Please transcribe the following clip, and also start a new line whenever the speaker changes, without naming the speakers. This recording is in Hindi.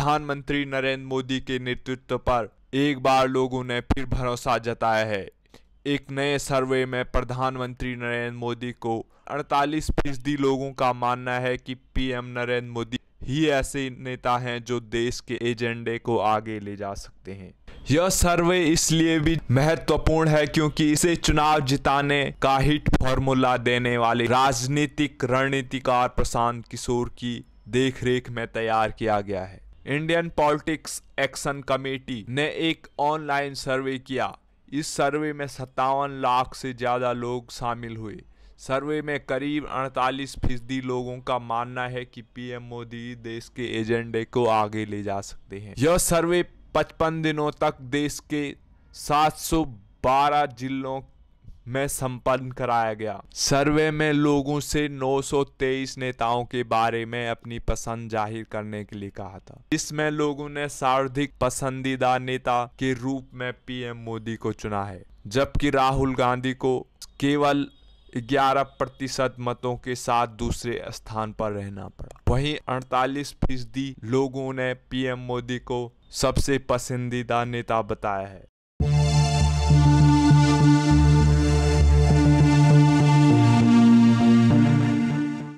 प्रधानमंत्री नरेंद्र मोदी के नेतृत्व पर एक बार लोगों ने फिर भरोसा जताया है एक नए सर्वे में प्रधानमंत्री नरेंद्र मोदी को 48 फीसदी लोगों का मानना है कि पीएम नरेंद्र मोदी ही ऐसे नेता हैं जो देश के एजेंडे को आगे ले जा सकते हैं यह सर्वे इसलिए भी महत्वपूर्ण है क्योंकि इसे चुनाव जिताने का हिट फॉर्मूला देने वाले राजनीतिक रणनीतिकार प्रशांत किशोर की देखरेख में तैयार किया गया है इंडियन पॉलिटिक्स एक्शन कमेटी ने एक ऑनलाइन सर्वे किया इस सर्वे में सत्तावन लाख से ज़्यादा लोग शामिल हुए सर्वे में करीब 48 फीसदी लोगों का मानना है कि पीएम मोदी देश के एजेंडे को आगे ले जा सकते हैं यह सर्वे 55 दिनों तक देश के 712 जिलों में संपन्न कराया गया सर्वे में लोगों से 923 नेताओं के बारे में अपनी पसंद जाहिर करने के लिए कहा था इसमें लोगों ने सर्वाधिक पसंदीदा नेता के रूप में पीएम मोदी को चुना है जबकि राहुल गांधी को केवल 11 प्रतिशत मतों के साथ दूसरे स्थान पर रहना पड़ा वहीं 48 फीसदी लोगों ने पीएम मोदी को सबसे पसंदीदा नेता बताया है